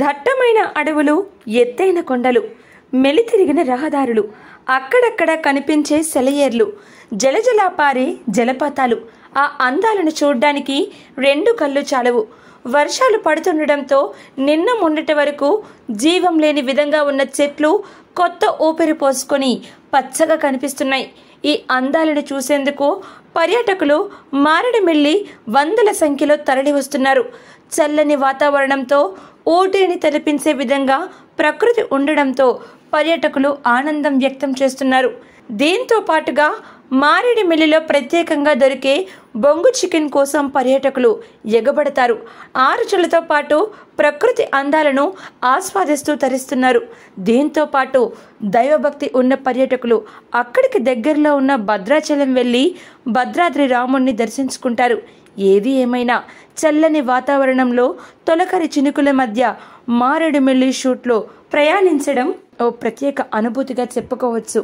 దట్టమైన అడవులు ఎత్తైన కొండలు మెలితిరిగిన రహదారులు అక్కడక్కడ కనిపించే సెలయేర్లు జలజలాపారి జలపాతాలు ఆ అందాలను చూడ్డానికి రెండు కళ్ళు చాలవు వర్షాలు పడుతుండటంతో నిన్న మొన్నటి వరకు జీవం లేని విధంగా ఉన్న చెట్లు కొత్త ఊపిరి పోసుకొని పచ్చగా కనిపిస్తున్నాయి ఈ అందాలను చూసేందుకు పర్యాటకులు మారడిమెల్లి వందల సంఖ్యలో తరలి వస్తున్నారు చల్లని వాతావరణంతో ఊటీని తలపించే విధంగా ప్రకృతి ఉండడంతో పర్యాటకులు ఆనందం వ్యక్తం చేస్తున్నారు దీంతో పాటుగా మిల్లిలో ప్రత్యేకంగా దొరికే బొంగు చికెన్ కోసం పర్యాటకులు ఎగబడతారు ఆరుచులతో పాటు ప్రకృతి అందాలను ఆస్వాదిస్తూ తరిస్తున్నారు దీంతో పాటు దైవభక్తి ఉన్న పర్యాటకులు అక్కడికి దగ్గరలో ఉన్న భద్రాచలం వెళ్ళి భద్రాద్రి రాముణ్ణి దర్శించుకుంటారు ఏది ఏమైనా చల్లని వాతావరణంలో తొలకరి చినుకుల మధ్య మారేడుమిల్లి షూట్లో ప్రయాణించడం ఓ ప్రత్యేక అనుభూతిగా చెప్పుకోవచ్చు